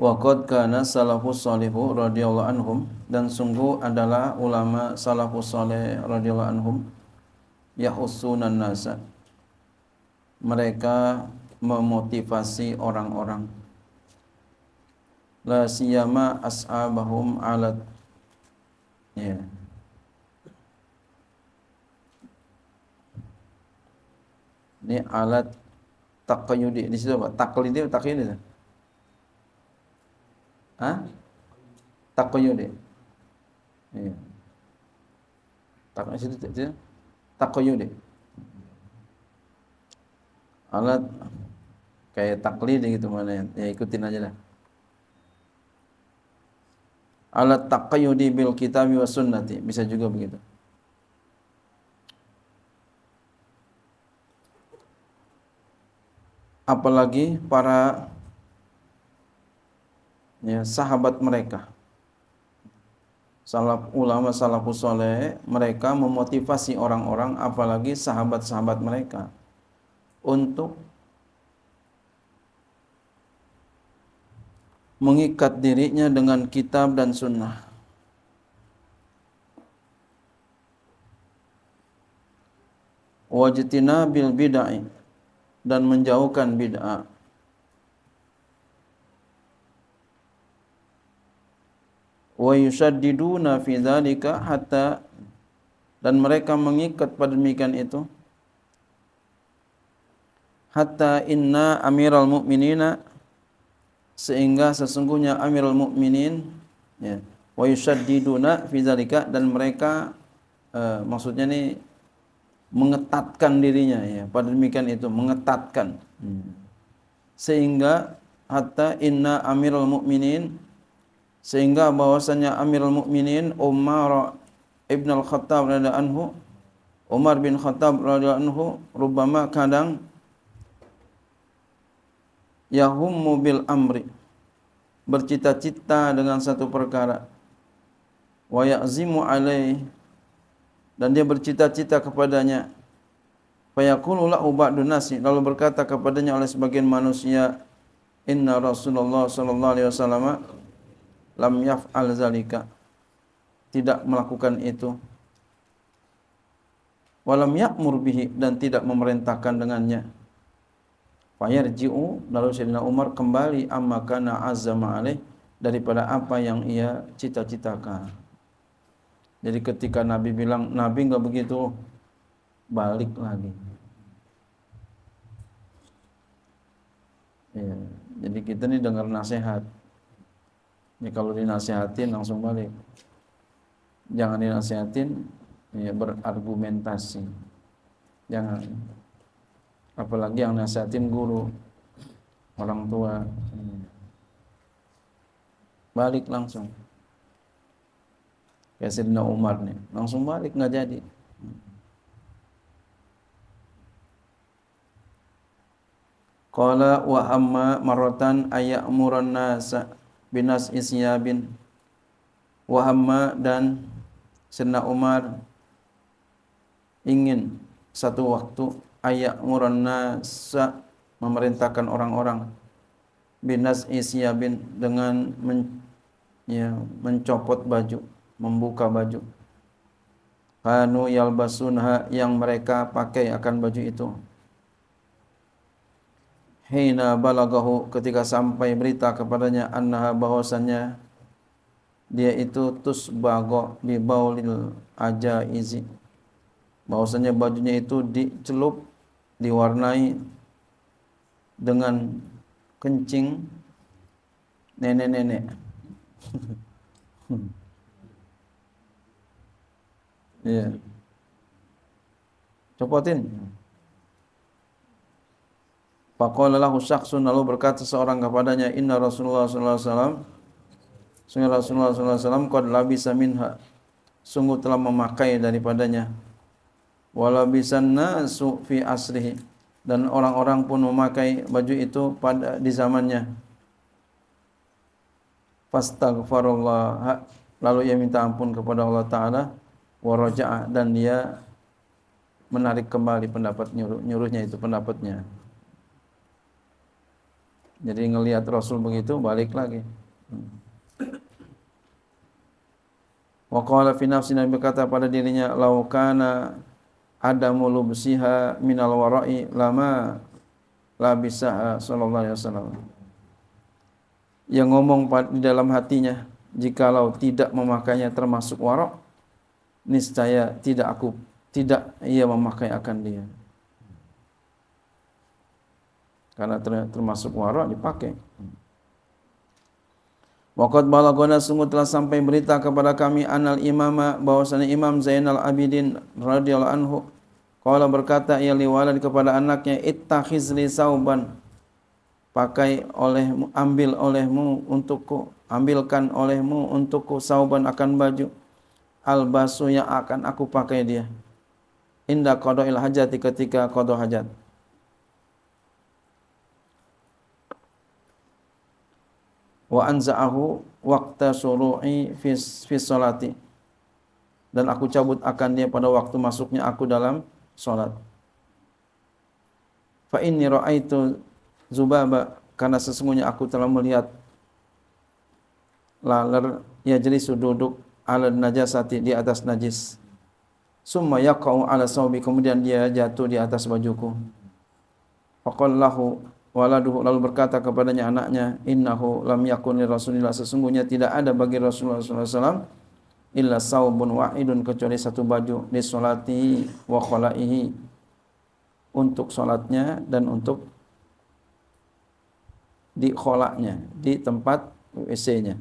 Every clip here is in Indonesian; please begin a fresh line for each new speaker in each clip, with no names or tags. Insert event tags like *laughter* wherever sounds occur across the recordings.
Wakat kana salafus salihu radhiyallahu anhum dan sungguh adalah ulama salafus saleh radhiyallahu anhum yahusunan nasa. Mereka memotivasi orang-orang. La siyama ashabahum alat ya. Yeah. Ini alat takyudi di situ apa? Taklidi takyudi. takoyode iya tak situ de. alat kayak taklid gitu mana ya, ya ikutin aja lah alat taqayyudi bil kita was sunnati bisa juga begitu apalagi para ya, sahabat mereka salaf ulama salafus soleh mereka memotivasi orang-orang apalagi sahabat-sahabat mereka untuk mengikat dirinya dengan kitab dan sunnah wajtina bil bid'ah dan menjauhkan bid'ah wa yushaddiduna fi dzalika hatta dan mereka mengikat pada demikian itu hatta inna amiral mu'minina sehingga sesungguhnya amiral mu'minin ya wa yushaddiduna fi dzalika dan mereka uh, maksudnya nih mengetatkan dirinya ya pada demikian itu mengetatkan hmm. sehingga hatta inna amiral mu'minin sehingga bahwasanya Amirul Mukminin Umar Ibn Al Khattab radhiallahu anhu Umar bin Khattab radhiallahu anhu rubama kadang yahum mobil amri bercita-cita dengan satu perkara wayakzimu alai dan dia bercita-cita kepadanya fayaqulu ubah donasi lalu berkata kepadanya oleh sebagian manusia inna rasulullah sallallahu alaihi wasallam lam yaf'al zalika tidak melakukan itu walam ya'mur bihi dan tidak memerintahkan dengannya fayarji'u lalu Sayyidina Umar kembali amma kana azama alaih daripada apa yang ia cita-citakan jadi ketika Nabi bilang Nabi nggak begitu balik lagi ya, jadi kita nih dengar nasihat ya kalau dinasihatin langsung balik jangan dinasihatin ya berargumentasi jangan apalagi yang nasihatin guru orang tua balik langsung kayak Sidna Umar nih langsung balik nggak jadi Qala wa amma ayak ayyamuran nasa binas isyabin wahamma dan Sena Umar ingin satu waktu ayak nasa memerintahkan orang-orang binas isyabin dengan men, ya, mencopot baju membuka baju kanu yalbasunha yang mereka pakai akan baju itu hina balagahu ketika sampai berita kepadanya annaha bahwasannya dia itu tusbago bi baulil ajaizi bahwasanya bajunya itu dicelup diwarnai dengan kencing nenek-nenek *laughs* ya Yeah. Copotin. Faqala lahu syakhsun lalu berkata seorang kepadanya inna Rasulullah sallallahu alaihi wasallam sungguh Rasulullah sallallahu alaihi wasallam qad labisa minha sungguh telah memakai daripadanya walabisan nasu fi asrihi dan orang-orang pun memakai baju itu pada di zamannya fastaghfarullah lalu ia minta ampun kepada Allah taala waraja'a dan dia menarik kembali pendapat nyuruh, nyuruhnya itu pendapatnya jadi ngelihat Rasul begitu balik lagi. Hmm. Wa qala fi nafsi Nabi berkata pada dirinya laukana adamu lubsiha minal wara'i lama labisaha sallallahu alaihi wasallam. Yang ngomong di dalam hatinya jikalau tidak memakainya termasuk warok niscaya tidak aku tidak ia memakai akan dia karena termasuk warok dipakai. Waqad balagona sungguh telah sampai berita kepada kami anal imama bahwasanya Imam Zainal Abidin radhiyallahu anhu kalau berkata ia liwalad kepada anaknya ittakhizli sauban pakai olehmu ambil olehmu untukku ambilkan olehmu untukku sauban akan baju albasu yang akan aku pakai dia indah qada'il hajati ketika qada hajat wa anza'ahu waqta syuru'i fi fi salati dan aku cabut akan dia pada waktu masuknya aku dalam salat fa inni ra'aitu zubaba karena sesungguhnya aku telah melihat laler ya jadi duduk ala najasati di atas najis summa yaqau ala sawbi kemudian dia jatuh di atas bajuku faqallahu waladuhu lalu berkata kepadanya anaknya innahu lam yakuni li rasulillah sesungguhnya tidak ada bagi Rasulullah SAW illa saubun wa'idun kecuali satu baju di solati wa khalaihi untuk solatnya dan untuk di kholaknya di tempat WC-nya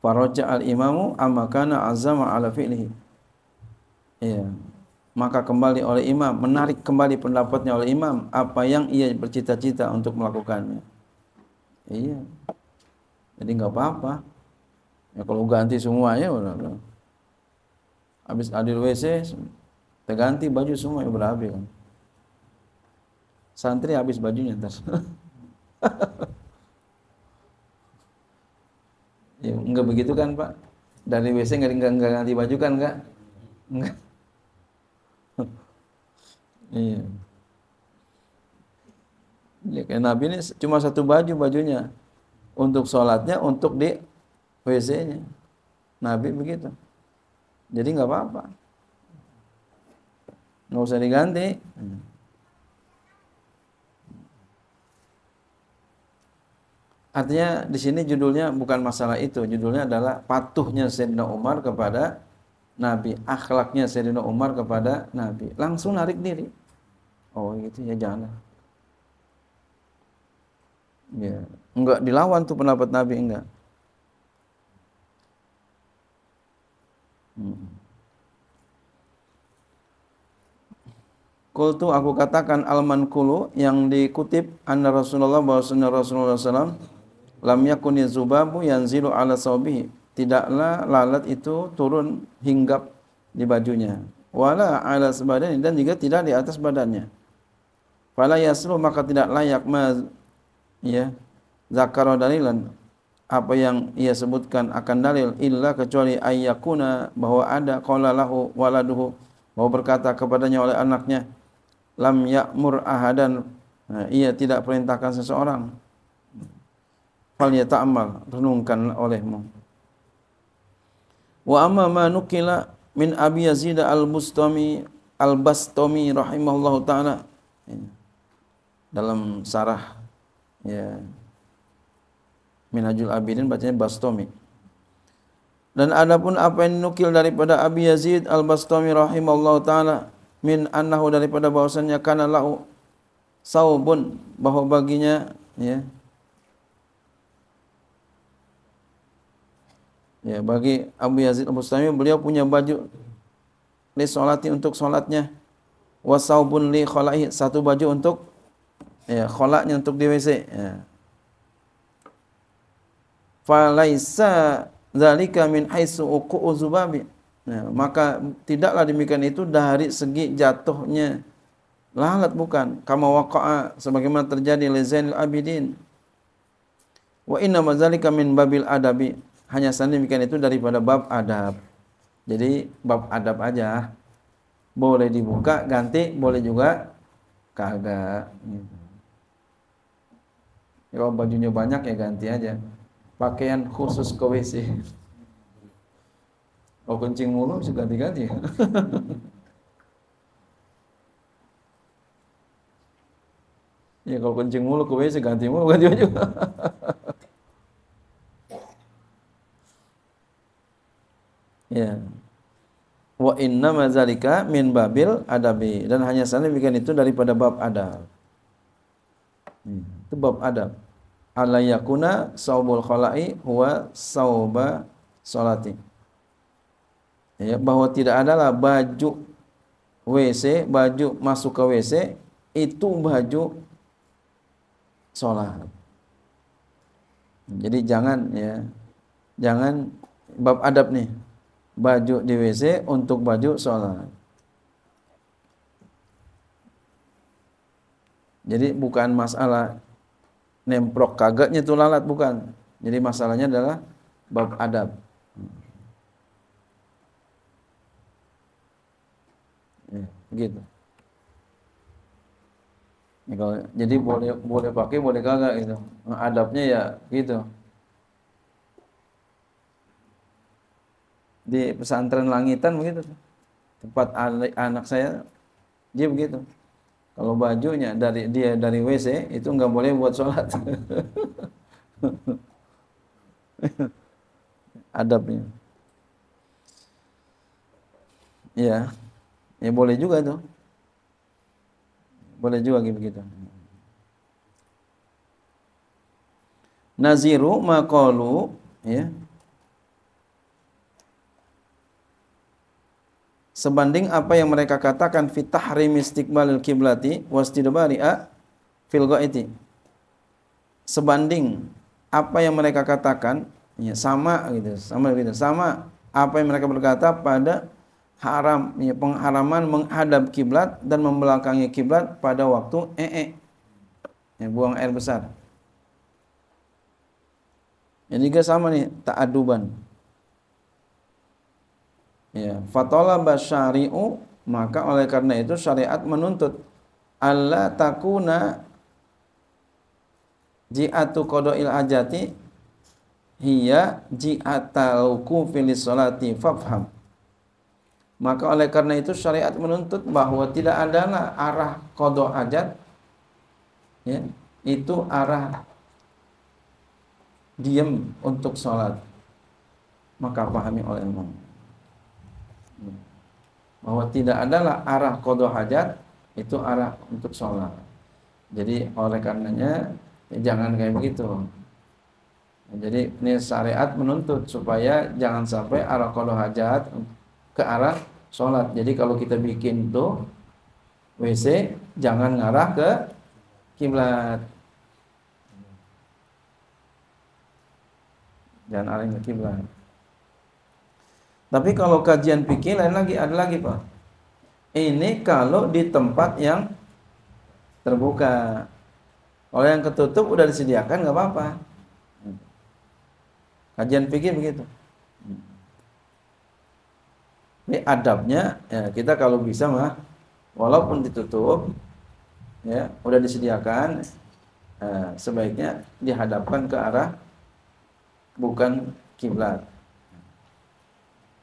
Faraja al-imamu amakana azama ala fi'lihi. Iya, maka kembali oleh imam menarik kembali pendapatnya oleh imam apa yang ia bercita-cita untuk melakukannya iya jadi nggak apa-apa ya kalau ganti semuanya udah, habis adil WC kita baju semua ya kan santri habis bajunya ntar *laughs* ya, enggak begitu kan pak dari WC nggak ganti baju kan enggak enggak *laughs* iya. Ya, kayak Nabi ini cuma satu baju bajunya untuk sholatnya, untuk di WC-nya. Nabi begitu. Jadi nggak apa-apa. Nggak usah diganti. Artinya di sini judulnya bukan masalah itu, judulnya adalah patuhnya Sayyidina Umar kepada Nabi, akhlaknya Sayyidina Umar kepada Nabi. Langsung narik diri. Oh gitu ya jangan. Ya, enggak dilawan tuh pendapat Nabi enggak. Hmm. Kultu aku katakan alman kulu yang dikutip anna Rasulullah bahwa Rasulullah SAW lam yakuni zubabu yanzilu ala sawbihi tidaklah lalat itu turun hinggap di bajunya wala ala sebadani dan juga tidak di atas badannya fala yaslu maka tidak layak ma ya zakaro dalilan apa yang ia sebutkan akan dalil illa kecuali ayyakuna bahwa ada qala lahu waladuhu bahwa berkata kepadanya oleh anaknya lam ya'mur ahadan nah, ia tidak perintahkan seseorang fal yata'ammal renungkan olehmu Wa amma ma nukila min Abi Yazid al-Bustami al-Bastami rahimahullahu taala dalam sarah ya Minhajul Abidin bacanya Bastami. Dan adapun apa yang nukil daripada Abi Yazid al-Bastami rahimahullahu taala min annahu daripada bahwasannya kana lau saubun bahwa baginya ya Ya, bagi Abu Yazid Al-Bustami beliau punya baju li salati untuk salatnya wasaubun li khala'i satu baju untuk ya khala'nya untuk di WC ya. Falaisa zalika min haitsu uqu ya, maka tidaklah demikian itu dari segi jatuhnya lalat bukan kama waqa'a sebagaimana terjadi li Zainal Abidin wa inna mazalika min babil adabi hanya sedemikian itu daripada bab adab. Jadi bab adab aja. Boleh dibuka ganti, boleh juga kagak. Gitu. Ya, kalau bajunya banyak ya ganti aja. Pakaian khusus ke WC. Kalau oh, kencing mulu bisa ganti-ganti. ya, *laughs* ya kalau kencing mulu ke WC ganti mulu ganti aja. *laughs* ya wa inna mazalika min babil adabi dan hanya sana demikian itu daripada bab adab hmm. itu bab adab alayakuna saubul khala'i huwa sauba salati ya bahwa tidak adalah baju WC baju masuk ke WC itu baju sholat jadi jangan ya jangan bab adab nih baju di WC untuk baju sholat. Jadi bukan masalah nemprok kagaknya itu lalat bukan. Jadi masalahnya adalah bab adab. Ya, gitu. Ya, jadi boleh boleh pakai boleh kagak gitu. Adabnya ya gitu. di pesantren langitan begitu tempat anak saya dia begitu kalau bajunya dari dia dari WC itu nggak boleh buat sholat *laughs* adabnya ya ya boleh juga tuh boleh juga gitu begitu naziru makolu ya sebanding apa yang mereka katakan fitahrim istiqbalil kiblati a fil ghaiti sebanding apa yang mereka katakan ya sama gitu sama gitu sama apa yang mereka berkata pada haram ya, pengharaman menghadap kiblat dan membelakangi kiblat pada waktu ee ya, buang air besar. Ini juga sama nih ta'aduban Ya, fatolaba syari'u maka oleh karena itu syariat menuntut Allah takuna ji'atu kodoil ajati hiya ji'ataluku filis solati fafham maka oleh karena itu syariat menuntut bahwa tidak ada arah kodo ajat ya, itu arah diam untuk sholat maka pahami oleh ilmu Hmm. bahwa tidak adalah arah kodo hajat itu arah untuk sholat. Jadi oleh karenanya ya jangan kayak begitu. Jadi ini syariat menuntut supaya jangan sampai arah kodo hajat ke arah sholat. Jadi kalau kita bikin tuh WC jangan ngarah ke kiblat. Jangan arah ke kiblat. Tapi kalau kajian pikir lain lagi ada lagi pak. Ini kalau di tempat yang terbuka. Kalau yang ketutup udah disediakan nggak apa-apa. Kajian pikir begitu. Ini adabnya ya kita kalau bisa mah walaupun ditutup ya udah disediakan eh, sebaiknya dihadapkan ke arah bukan kiblat.